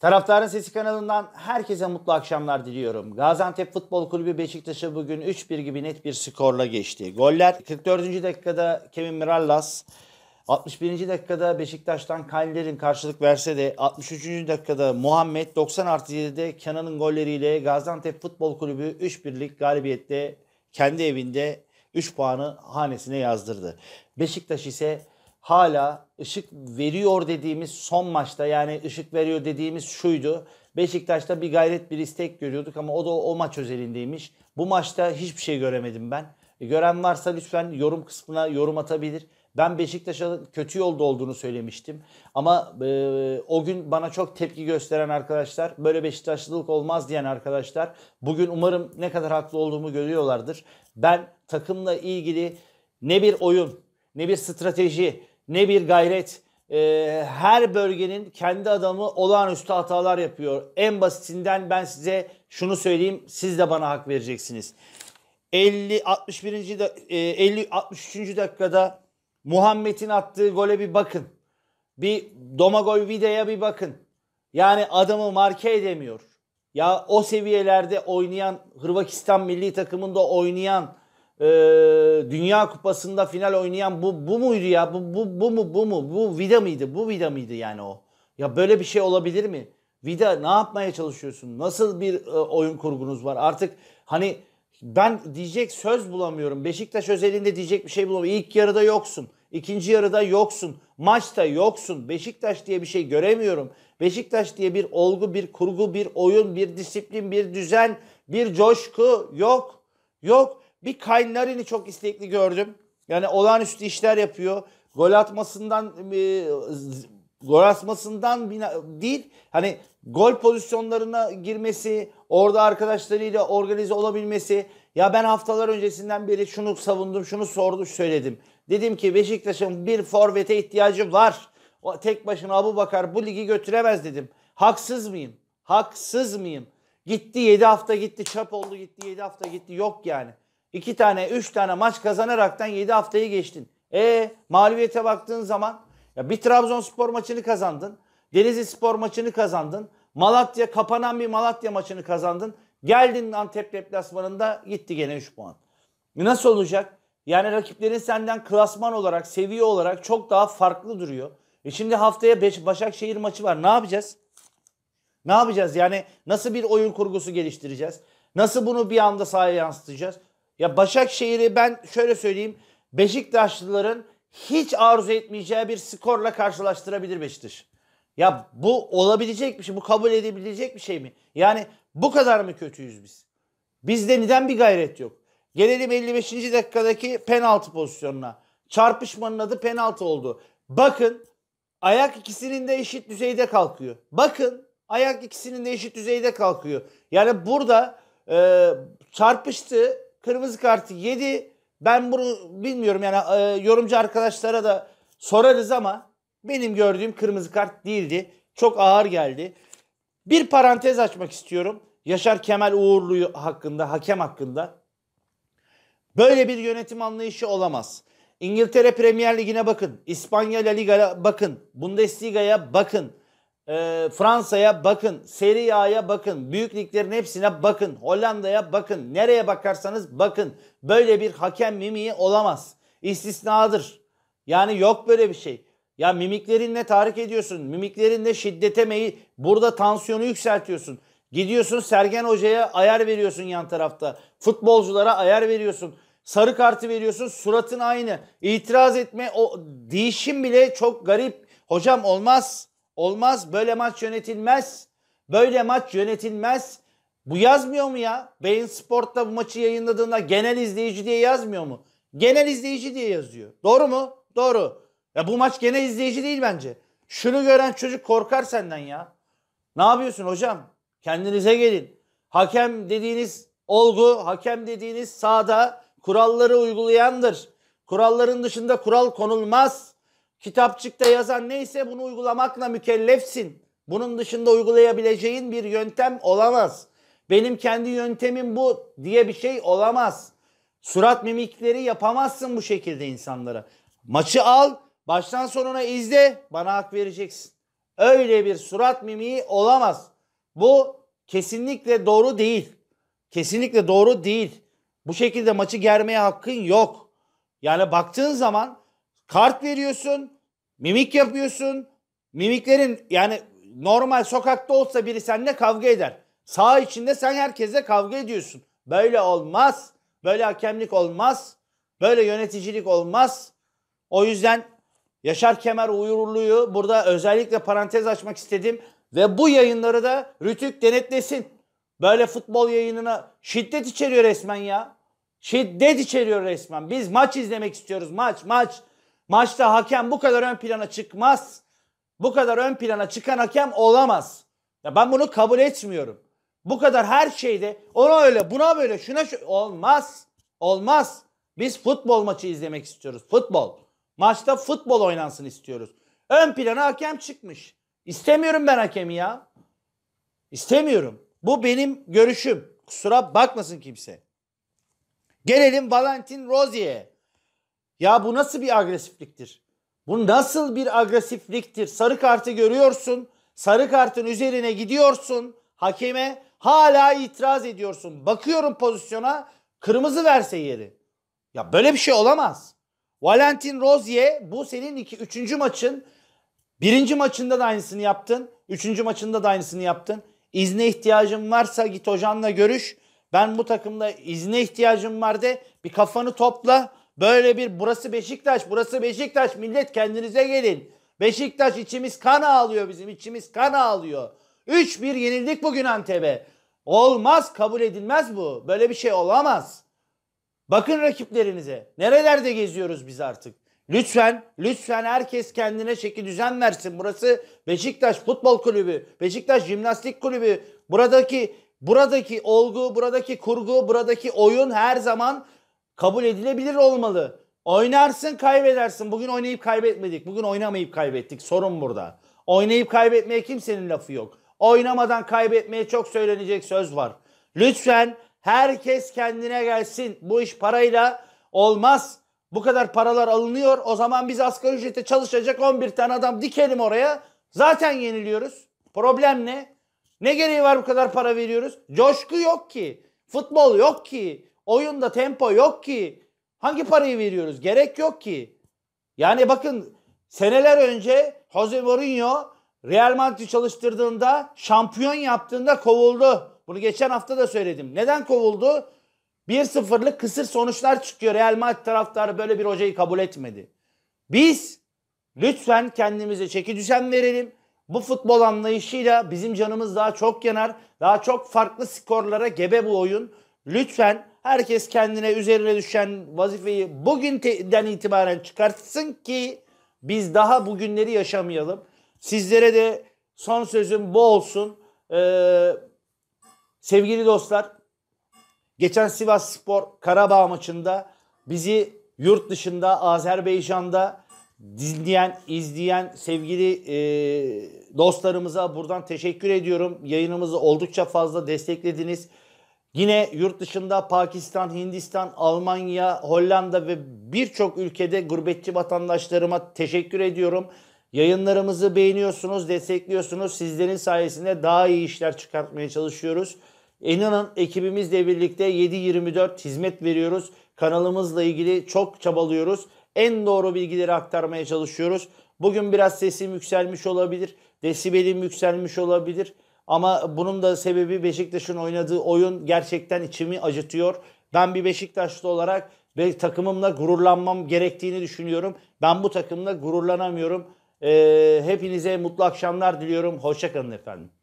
Taraftarın Sesi kanalından herkese mutlu akşamlar diliyorum. Gaziantep Futbol Kulübü Beşiktaş'ı bugün 3-1 gibi net bir skorla geçti. Goller 44. dakikada Kevin Mirallas, 61. dakikada Beşiktaş'tan Kaller'in karşılık verse de 63. dakikada Muhammed 90 artı 7'de Kenan'ın golleriyle Gaziantep Futbol Kulübü 3-1'lik galibiyette kendi evinde 3 puanı hanesine yazdırdı. Beşiktaş ise hala ışık veriyor dediğimiz son maçta yani ışık veriyor dediğimiz şuydu. Beşiktaş'ta bir gayret bir istek görüyorduk ama o da o maç özelindeymiş. Bu maçta hiçbir şey göremedim ben. E, gören varsa lütfen yorum kısmına yorum atabilir. Ben Beşiktaş'a kötü yolda olduğunu söylemiştim. Ama e, o gün bana çok tepki gösteren arkadaşlar, böyle Beşiktaşlılık olmaz diyen arkadaşlar bugün umarım ne kadar haklı olduğumu görüyorlardır. Ben takımla ilgili ne bir oyun, ne bir strateji, ne bir gayret. E, her bölgenin kendi adamı olağanüstü hatalar yapıyor. En basitinden ben size şunu söyleyeyim. Siz de bana hak vereceksiniz. 50 61. Da, 50 e, 63. dakikada Muhammed'in attığı gole bir bakın. Bir Domagoj Vide'ye bir bakın. Yani adamı marke edemiyor. Ya o seviyelerde oynayan Hırvatistan milli takımında oynayan e, Dünya Kupası'nda final oynayan bu bu muydu ya? Bu, bu, bu mu bu mu? Bu Vida mıydı? Bu Vida mıydı yani o? Ya böyle bir şey olabilir mi? Vida ne yapmaya çalışıyorsun? Nasıl bir e, oyun kurgunuz var? Artık hani ben diyecek söz bulamıyorum. Beşiktaş özelinde diyecek bir şey bulamıyorum. İlk yarıda yoksun. İkinci yarıda yoksun. Maçta yoksun. Beşiktaş diye bir şey göremiyorum. Beşiktaş diye bir olgu, bir kurgu, bir oyun, bir disiplin, bir düzen, bir coşku yok. Yok. Bir Kainarin'i çok istekli gördüm. Yani olağanüstü işler yapıyor. Gol atmasından e, gol atmasından değil hani gol pozisyonlarına girmesi, orada arkadaşlarıyla organize olabilmesi. Ya ben haftalar öncesinden beri şunu savundum, şunu sordum, söyledim. Dedim ki Beşiktaş'ın bir forvete ihtiyacı var. O tek başına Abu Bakar bu ligi götüremez dedim. Haksız mıyım? Haksız mıyım? Gitti 7 hafta gitti çöp oldu gitti 7 hafta gitti yok yani. 2 tane, 3 tane maç kazanaraktan 7 haftayı geçtin. E mağlubiyete baktığın zaman ya bir Trabzonspor maçını kazandın. Denizli Spor maçını kazandın. Malatya kapanan bir Malatya maçını kazandın. Geldin Antep deplasmanında gitti gene 3 puan. Nasıl olacak? Yani rakiplerin senden klasman olarak, seviye olarak çok daha farklı duruyor. E şimdi haftaya beş, Başakşehir maçı var. Ne yapacağız? Ne yapacağız? Yani nasıl bir oyun kurgusu geliştireceğiz? Nasıl bunu bir anda sahaya yansıtacağız? Ya Başakşehir'i ben şöyle söyleyeyim. Beşiktaşlıların hiç arzu etmeyeceği bir skorla karşılaştırabilir Beşiktaş. Ya bu olabilecek bir şey, bu kabul edebilecek bir şey mi? Yani bu kadar mı kötüyüz biz? Bizde neden bir gayret yok? Gelelim 55. dakikadaki penaltı pozisyonuna. Çarpışmanın adı penaltı oldu. Bakın ayak ikisinin de eşit düzeyde kalkıyor. Bakın ayak ikisinin de eşit düzeyde kalkıyor. Yani burada e, çarpıştı Kırmızı kartı yedi. Ben bunu bilmiyorum yani e, yorumcu arkadaşlara da sorarız ama benim gördüğüm kırmızı kart değildi. Çok ağır geldi. Bir parantez açmak istiyorum. Yaşar Kemal Uğurlu hakkında, hakem hakkında. Böyle bir yönetim anlayışı olamaz. İngiltere Premier Ligi'ne bakın, İspanya La Liga'ya bakın, Bundesliga'ya bakın e, Fransa'ya bakın, Serie A'ya bakın, büyük liglerin hepsine bakın, Hollanda'ya bakın, nereye bakarsanız bakın. Böyle bir hakem mimiği olamaz. İstisnadır. Yani yok böyle bir şey. Ya mimiklerinle tahrik ediyorsun, mimiklerinle şiddete meyil, burada tansiyonu yükseltiyorsun. Gidiyorsun Sergen Hoca'ya ayar veriyorsun yan tarafta. Futbolculara ayar veriyorsun. Sarı kartı veriyorsun suratın aynı. İtiraz etme o değişim bile çok garip. Hocam olmaz. Olmaz böyle maç yönetilmez. Böyle maç yönetilmez. Bu yazmıyor mu ya? Beyin Sport'ta bu maçı yayınladığında genel izleyici diye yazmıyor mu? Genel izleyici diye yazıyor. Doğru mu? Doğru. Ya bu maç genel izleyici değil bence. Şunu gören çocuk korkar senden ya. Ne yapıyorsun hocam? Kendinize gelin. Hakem dediğiniz olgu, hakem dediğiniz sahada kuralları uygulayandır. Kuralların dışında kural konulmaz. Kitapçıkta yazan neyse bunu uygulamakla mükellefsin. Bunun dışında uygulayabileceğin bir yöntem olamaz. Benim kendi yöntemim bu diye bir şey olamaz. Surat mimikleri yapamazsın bu şekilde insanlara. Maçı al, baştan sonuna izle, bana hak vereceksin. Öyle bir surat mimiği olamaz. Bu kesinlikle doğru değil. Kesinlikle doğru değil. Bu şekilde maçı germeye hakkın yok. Yani baktığın zaman Kart veriyorsun, mimik yapıyorsun. Mimiklerin yani normal sokakta olsa biri seninle kavga eder. Sağ içinde sen herkese kavga ediyorsun. Böyle olmaz. Böyle hakemlik olmaz. Böyle yöneticilik olmaz. O yüzden Yaşar Kemer Uyurlu'yu burada özellikle parantez açmak istedim. Ve bu yayınları da Rütük denetlesin. Böyle futbol yayınına şiddet içeriyor resmen ya. Şiddet içeriyor resmen. Biz maç izlemek istiyoruz. Maç, maç. Maçta hakem bu kadar ön plana çıkmaz. Bu kadar ön plana çıkan hakem olamaz. Ya ben bunu kabul etmiyorum. Bu kadar her şeyde ona öyle buna böyle şuna şu olmaz. Olmaz. Biz futbol maçı izlemek istiyoruz. Futbol. Maçta futbol oynansın istiyoruz. Ön plana hakem çıkmış. İstemiyorum ben hakemi ya. İstemiyorum. Bu benim görüşüm. Kusura bakmasın kimse. Gelelim Valentin Rozier'e. Ya bu nasıl bir agresifliktir? Bu nasıl bir agresifliktir? Sarı kartı görüyorsun. Sarı kartın üzerine gidiyorsun. Hakeme hala itiraz ediyorsun. Bakıyorum pozisyona kırmızı verse yeri. Ya böyle bir şey olamaz. Valentin Rozier bu senin iki, üçüncü maçın. Birinci maçında da aynısını yaptın. Üçüncü maçında da aynısını yaptın. İzne ihtiyacın varsa git hocanla görüş. Ben bu takımda izne ihtiyacım var de. Bir kafanı topla. Böyle bir burası Beşiktaş, burası Beşiktaş. Millet kendinize gelin. Beşiktaş içimiz kan ağlıyor bizim. içimiz kan ağlıyor. 3-1 yenildik bugün Antep'e. Olmaz, kabul edilmez bu. Böyle bir şey olamaz. Bakın rakiplerinize. Nerelerde geziyoruz biz artık? Lütfen, lütfen herkes kendine şekil düzen versin. Burası Beşiktaş Futbol Kulübü, Beşiktaş Jimnastik Kulübü. Buradaki buradaki olgu, buradaki kurgu, buradaki oyun her zaman kabul edilebilir olmalı. Oynarsın kaybedersin. Bugün oynayıp kaybetmedik. Bugün oynamayıp kaybettik. Sorun burada. Oynayıp kaybetmeye kimsenin lafı yok. Oynamadan kaybetmeye çok söylenecek söz var. Lütfen herkes kendine gelsin. Bu iş parayla olmaz. Bu kadar paralar alınıyor. O zaman biz asgari ücrete çalışacak 11 tane adam dikelim oraya. Zaten yeniliyoruz. Problem ne? Ne gereği var bu kadar para veriyoruz? Coşku yok ki. Futbol yok ki. Oyunda tempo yok ki. Hangi parayı veriyoruz? Gerek yok ki. Yani bakın seneler önce Jose Mourinho Real Madrid'i çalıştırdığında şampiyon yaptığında kovuldu. Bunu geçen hafta da söyledim. Neden kovuldu? 1-0'lık kısır sonuçlar çıkıyor. Real Madrid taraftarı böyle bir hocayı kabul etmedi. Biz lütfen kendimize çeki düzen verelim. Bu futbol anlayışıyla bizim canımız daha çok yanar. Daha çok farklı skorlara gebe bu oyun. Lütfen Herkes kendine üzerine düşen vazifeyi bugünden itibaren çıkartsın ki biz daha bugünleri yaşamayalım. Sizlere de son sözüm bu olsun. Ee, sevgili dostlar, geçen Sivas Spor Karabağ maçında bizi yurt dışında, Azerbaycan'da dinleyen, izleyen sevgili e, dostlarımıza buradan teşekkür ediyorum. Yayınımızı oldukça fazla desteklediniz. Yine yurt dışında Pakistan, Hindistan, Almanya, Hollanda ve birçok ülkede gurbetçi vatandaşlarıma teşekkür ediyorum. Yayınlarımızı beğeniyorsunuz, destekliyorsunuz. Sizlerin sayesinde daha iyi işler çıkartmaya çalışıyoruz. İnanın ekibimizle birlikte 7-24 hizmet veriyoruz. Kanalımızla ilgili çok çabalıyoruz. En doğru bilgileri aktarmaya çalışıyoruz. Bugün biraz sesim yükselmiş olabilir, desibelim yükselmiş olabilir. Ama bunun da sebebi Beşiktaş'ın oynadığı oyun gerçekten içimi acıtıyor. Ben bir Beşiktaşlı olarak ve takımımla gururlanmam gerektiğini düşünüyorum. Ben bu takımla gururlanamıyorum. Ee, hepinize mutlu akşamlar diliyorum. Hoşçakalın efendim.